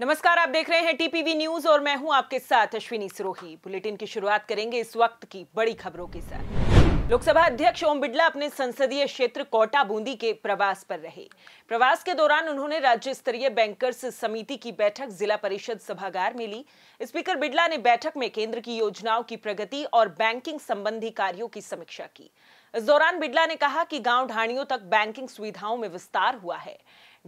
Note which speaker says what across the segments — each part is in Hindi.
Speaker 1: नमस्कार आप देख रहे हैं टीपीवी न्यूज और मैं हूं आपके साथ अश्विनी सिरोही बुलेटिन की शुरुआत करेंगे इस वक्त की बड़ी खबरों के साथ लोकसभा अध्यक्ष ओम बिड़ला अपने संसदीय क्षेत्र कोटा बूंदी के प्रवास पर रहे प्रवास के दौरान उन्होंने राज्य स्तरीय बैंकर्स समिति की बैठक जिला परिषद सभागार में ली स्पीकर बिड़ला ने बैठक में केंद्र की योजनाओं की प्रगति और बैंकिंग संबंधी कार्यों की समीक्षा की इस दौरान बिड़ला ने कहा कि गांव ढाणियों तक बैंकिंग सुविधाओं में विस्तार हुआ है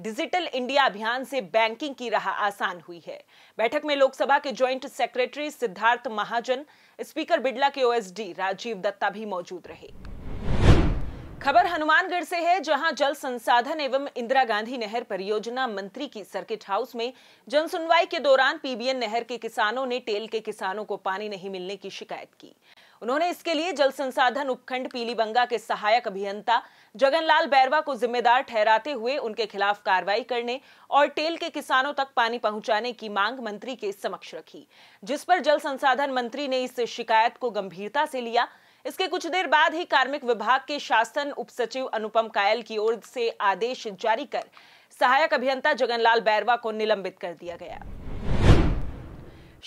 Speaker 1: डिजिटल इंडिया अभियान से बैंकिंग की राह आसान हुई है बैठक में लोकसभा के joint secretary Siddharth Mahajan speaker Birla के ओएसडी राजीव दत्ता भी मौजूद रहे खबर हनुमानगढ़ से है जहां जल संसाधन एवं इंदिरा गांधी नहर परियोजना मंत्री की सर्किट हाउस में जनसुनवाई के दौरान पीबीएन नहर के किसानों ने टेल के किसानों को पानी नहीं मिलने की शिकायत की उन्होंने इसके लिए जल संसाधन उपखंड पीलीबंगा के सहायक अभियंता जगनलाल बैरवा को जिम्मेदार ठहराते हुए उनके खिलाफ कार्रवाई करने और टेल के किसानों तक पानी पहुंचाने की मांग मंत्री के समक्ष रखी जिस पर जल संसाधन मंत्री ने इस शिकायत को गंभीरता से लिया इसके कुछ देर बाद ही कार्मिक विभाग के शासन उप सचिव अनुपम कायल की ओर से आदेश जारी कर सहायक अभियंता जगनलाल बैरवा को निलंबित कर दिया गया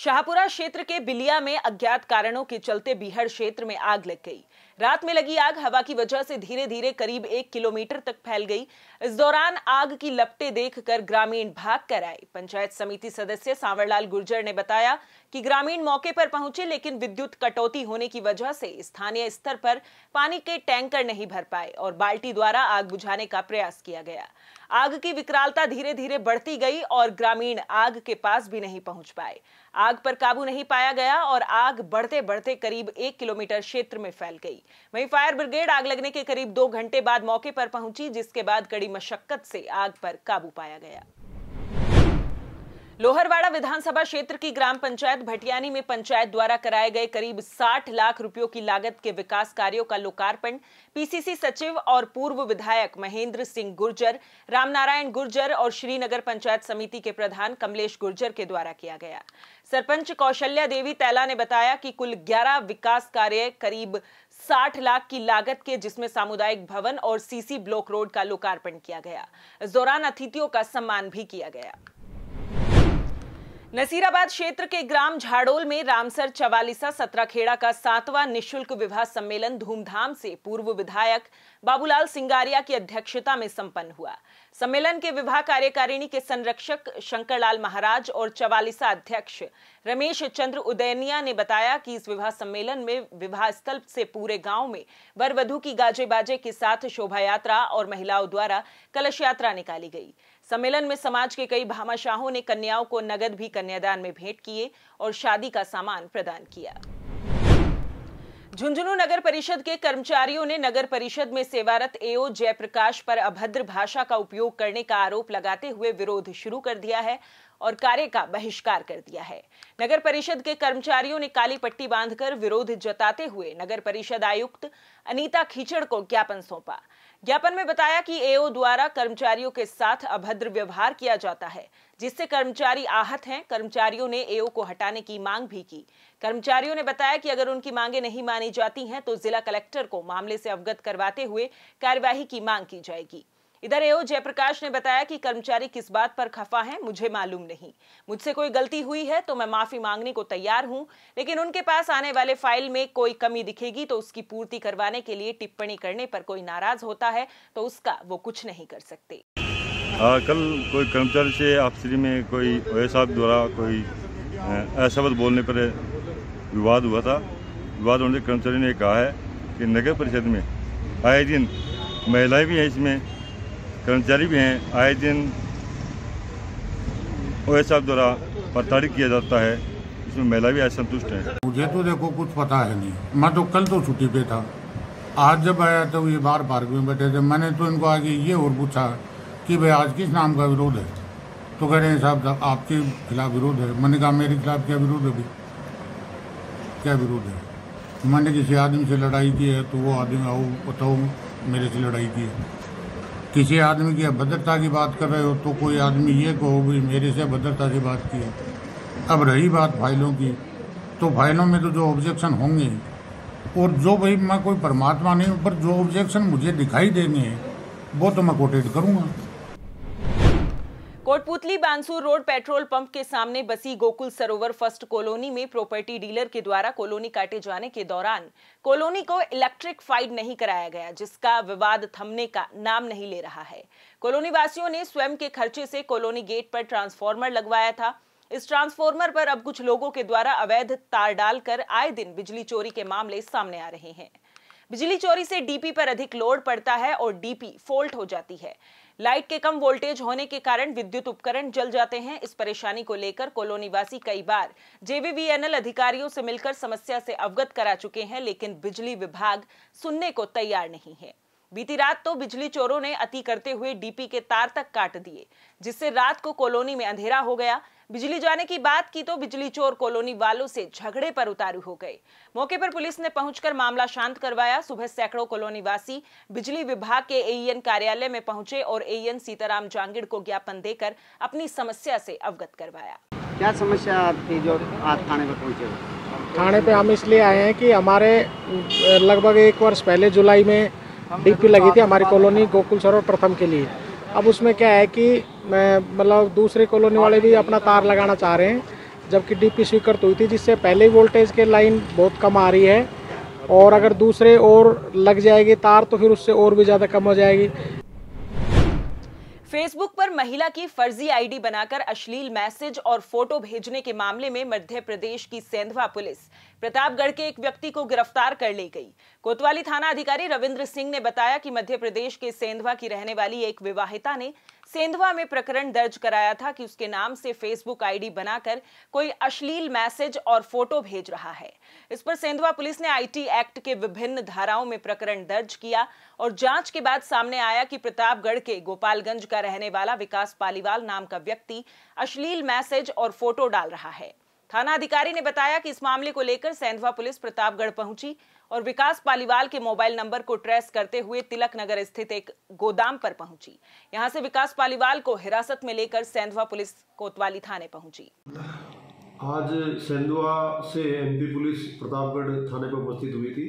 Speaker 1: शाहपुरा क्षेत्र के बिलिया में अज्ञात कारणों के चलते बिहड़ क्षेत्र में आग लग गई रात में लगी आग हवा की वजह से धीरे धीरे करीब एक किलोमीटर तक फैल गई इस दौरान आग की लपटे देखकर ग्रामीण भाग कर आए पंचायत समिति सदस्य सांवरलाल गुर्जर ने बताया कि ग्रामीण मौके पर पहुंचे लेकिन विद्युत कटौती होने की वजह से स्थानीय स्तर पर पानी के टैंकर नहीं भर पाए और बाल्टी द्वारा आग बुझाने का प्रयास किया गया आग की विकरालता धीरे धीरे बढ़ती गई और ग्रामीण आग के पास भी नहीं पहुंच पाए आग पर काबू नहीं पाया गया और आग बढ़ते बढ़ते करीब एक किलोमीटर क्षेत्र में फैल गई वहीं फायर ब्रिगेड आग लगने के करीब दो घंटे बाद मौके पर पहुंची जिसके बाद कड़ी मशक्कत से आग पर काबू पाया गया लोहरवाड़ा विधानसभा क्षेत्र की ग्राम पंचायत भटियानी में पंचायत द्वारा कराए गए करीब 60 लाख रुपयों की लागत के विकास कार्यों का लोकार्पण पीसीसी सचिव और पूर्व विधायक महेंद्र सिंह गुर्जर रामनारायण गुर्जर और श्रीनगर पंचायत समिति के प्रधान कमलेश गुर्जर के द्वारा किया गया सरपंच कौशल्या देवी तैला ने बताया कि कुल ग्यारह विकास कार्य करीब साठ लाख की लागत के जिसमें सामुदायिक भवन और सीसी ब्लॉक रोड का लोकार्पण किया गया इस दौरान अतिथियों का सम्मान भी किया गया नसीराबाद क्षेत्र के ग्राम झाड़ोल में रामसर चवालीसा सत्राखेड़ा का सातवां निशुल्क विवाह सम्मेलन धूमधाम से पूर्व विधायक बाबूलाल सिंगारिया की अध्यक्षता में संपन्न हुआ सम्मेलन के विभाग कार्यकारिणी के संरक्षक शंकरलाल महाराज और चवालीसा अध्यक्ष रमेश चंद्र उदयनिया ने बताया कि इस विवाह सम्मेलन में विवाह स्थल से पूरे गांव में वर वधु की गाजे बाजे के साथ शोभा यात्रा और महिलाओं द्वारा कलश यात्रा निकाली गई सम्मेलन में समाज के कई भामाशाहों ने कन्याओं को नगद भी कन्यादान में भेंट किए और शादी का सामान प्रदान किया झुंझुनू नगर परिषद के कर्मचारियों ने नगर परिषद में सेवारत एओ जयप्रकाश पर अभद्र भाषा का उपयोग करने का आरोप लगाते हुए विरोध शुरू कर दिया है और कार्य का बहिष्कार कर दिया है नगर परिषद के कर्मचारियों ने काली पट्टी बांधकर विरोध जताते हुए नगर परिषद आयुक्त अनीता खीचड़ को ज्ञापन सौंपा ज्ञापन में बताया कि एओ द्वारा कर्मचारियों के साथ अभद्र व्यवहार किया जाता है जिससे कर्मचारी आहत हैं कर्मचारियों ने एओ को हटाने की मांग भी की कर्मचारियों ने बताया कि अगर उनकी मांगे नहीं मानी जाती हैं तो जिला कलेक्टर को मामले से अवगत करवाते हुए कार्यवाही की मांग की जाएगी इधर एओ जयप्रकाश ने बताया कि कर्मचारी किस बात पर खफा हैं मुझे मालूम नहीं मुझसे कोई गलती हुई है तो मैं माफी मांगने को तैयार हूं लेकिन उनके पास आने वाले फाइल में कोई कमी दिखेगी तो उसकी पूर्ति करवाने के लिए टिप्पणी करने पर कोई नाराज होता है तो उसका वो कुछ नहीं कर सकते आ, कल कोई कर्मचारी से आपसी में कोई द्वारा कोई अशब्द बोलने पर विवाद हुआ था विवाद होने कर्मचारी ने कहा है कि नगर परिषद में आए दिन महिलाएं भी हैं इसमें कर्मचारी भी हैं आए दिन ओ द्वारा प्रताड़ित किया जाता है इसमें महिला भी असंतुष्ट है मुझे तो देखो कुछ पता है नहीं मैं तो कल तो छुट्टी पे था आज जब आया तो ये बाहर पार्क में बैठे थे मैंने तो इनको आगे ये और पूछा कि भाई आज किस नाम का विरोध है तो कह रहे हैं साहब आपके खिलाफ विरोध है मैंने कहा मेरे खिलाफ क्या विरोध है भाई क्या विरोध है मैंने किसी आदमी से लड़ाई की है तो वो आदमी आओ बताओ मेरे से लड़ाई की है किसी आदमी की अभद्रता की बात कर रहे हो तो कोई आदमी ये कहो भी मेरे से अभद्रता की बात की है अब रही बात फाइलों की तो फाइलों में तो जो ऑब्जेक्शन होंगे और जो भाई मैं कोई परमात्मा नहीं हूँ पर जो ऑब्जेक्शन मुझे दिखाई देंगे वो तो मैं कोटेट करूँगा Kotputli Bansur road petrol pump के सामने बसी गोकुल सरोवर फर्स्ट कॉलोनी में प्रॉपर्टी डीलर के द्वारा कॉलोनी काटे जाने के दौरान कॉलोनी को इलेक्ट्रिक फाइड नहीं कराया गया जिसका विवाद थमने का नाम नहीं ले रहा है कॉलोनी वासियों ने स्वयं के खर्चे से कॉलोनी गेट पर ट्रांसफॉर्मर लगवाया था इस ट्रांसफॉर्मर पर अब कुछ लोगों के द्वारा अवैध तार डालकर आए दिन बिजली चोरी के मामले सामने आ रहे हैं बिजली चोरी से डीपी पर अधिक लोड पड़ता है और डीपी फोल्ट हो जाती है लाइट के कम वोल्टेज होने के कारण विद्युत उपकरण जल जाते हैं इस परेशानी को लेकर कॉलोनीवासी कई बार जेवीवीएनएल अधिकारियों से मिलकर समस्या से अवगत करा चुके हैं लेकिन बिजली विभाग सुनने को तैयार नहीं है बीती रात तो बिजली चोरों ने अति करते हुए डीपी के तार तक काट दिए जिससे रात को कॉलोनी में अंधेरा हो गया बिजली जाने की बात की तो बिजली चोर कॉलोनी वालों से झगड़े पर उतारू हो गए मौके पर पुलिस ने पहुंचकर मामला शांत करवाया सुबह सैकड़ों कॉलोनी वासी बिजली विभाग के एईएन कार्यालय में पहुंचे और एईएन सीताराम जांगिड़ को ज्ञापन देकर अपनी समस्या से अवगत करवाया क्या समस्या थी जो आज थाने पर पहुंचे थाने पे हम इसलिए आए हैं कि हमारे लगभग एक वर्ष पहले जुलाई में डीपी लगी थी हमारी कॉलोनी गोकुल सरोवर प्रथम के लिए अब उसमें क्या है कि मैं मतलब दूसरे कॉलोनी वाले भी अपना तार लगाना चाह रहे हैं जबकि डीपी स्वीकृत तो हुई थी जिससे पहले ही वोल्टेज के लाइन बहुत कम आ रही है और अगर दूसरे और लग जाएगी तार तो फिर उससे और भी ज़्यादा कम हो जाएगी फेसबुक पर महिला की फर्जी आईडी बनाकर अश्लील मैसेज और फोटो भेजने के मामले में मध्य प्रदेश की सेंधवा पुलिस प्रतापगढ़ के एक व्यक्ति को गिरफ्तार कर ली गई कोतवाली थाना अधिकारी रविंद्र सिंह ने बताया कि मध्य प्रदेश के सेंधवा की रहने वाली एक विवाहिता ने सेंधवा में प्रकरण दर्ज कराया था कि उसके नाम से फेसबुक आईडी बनाकर कोई अश्लील मैसेज और फोटो भेज रहा है इस पर सेंधवा पुलिस ने आईटी एक्ट के विभिन्न धाराओं में प्रकरण दर्ज किया और जांच के बाद सामने आया कि प्रतापगढ़ के गोपालगंज का रहने वाला विकास पालीवाल नाम का व्यक्ति अश्लील मैसेज और फोटो डाल रहा है थाना अधिकारी ने बताया कि इस मामले को लेकर सेंधवा पुलिस प्रतापगढ़ पहुंची और विकास पालीवाल के मोबाइल नंबर को ट्रेस करते हुए तिलक नगर स्थित एक गोदाम पर पहुंची यहां से विकास पालीवाल को हिरासत में लेकर सेंधवा पुलिस कोतवाली थाने पहुंची आज सेंधवा से एमपी पुलिस प्रतापगढ़ थाने पर उपस्थित हुई थी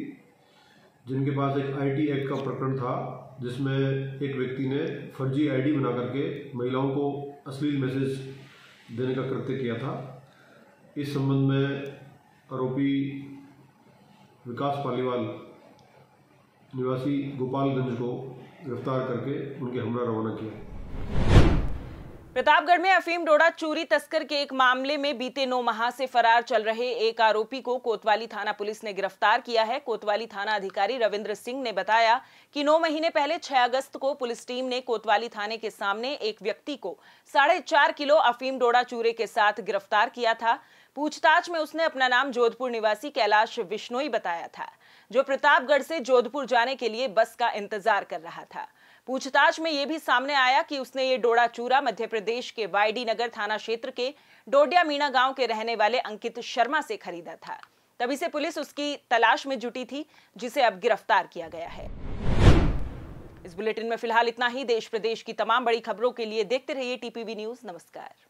Speaker 1: जिनके पास एक आईटी एक्ट का प्रकरण था जिसमें एक व्यक्ति ने फर्जी आईडी बना करके महिलाओं को अश्लील मैसेज देने का कृत्य किया था इस संबंध में आरोपी विकास पालीवाल निवासी गोपालगंज को गिरफ्तार करके उनके हमला रवाना किया प्रतापगढ़ में अफीम डोडा चोरी तस्कर के एक मामले में बीते नौ माह से फरार चल रहे एक आरोपी को कोतवाली थाना पुलिस ने गिरफ्तार किया है कोतवाली थाना अधिकारी रविंद्र सिंह ने बताया कि नौ महीने पहले 6 अगस्त को पुलिस टीम ने कोतवाली थाने के सामने एक व्यक्ति को साढ़े चार किलो अफीम डोडा चूरे के साथ गिरफ्तार किया था पूछताछ में उसने अपना नाम जोधपुर निवासी कैलाश विश्नोई बताया था जो प्रतापगढ़ से जोधपुर जाने के लिए बस का इंतजार कर रहा था पूछताछ में यह भी सामने आया कि उसने ये डोड़ा चूरा मध्य प्रदेश के वाईडी नगर थाना क्षेत्र के डोडिया मीणा गांव के रहने वाले अंकित शर्मा से खरीदा था तभी से पुलिस उसकी तलाश में जुटी थी जिसे अब गिरफ्तार किया गया है इस बुलेटिन में फिलहाल इतना ही देश प्रदेश की तमाम बड़ी खबरों के लिए देखते रहिए टीपीवी न्यूज नमस्कार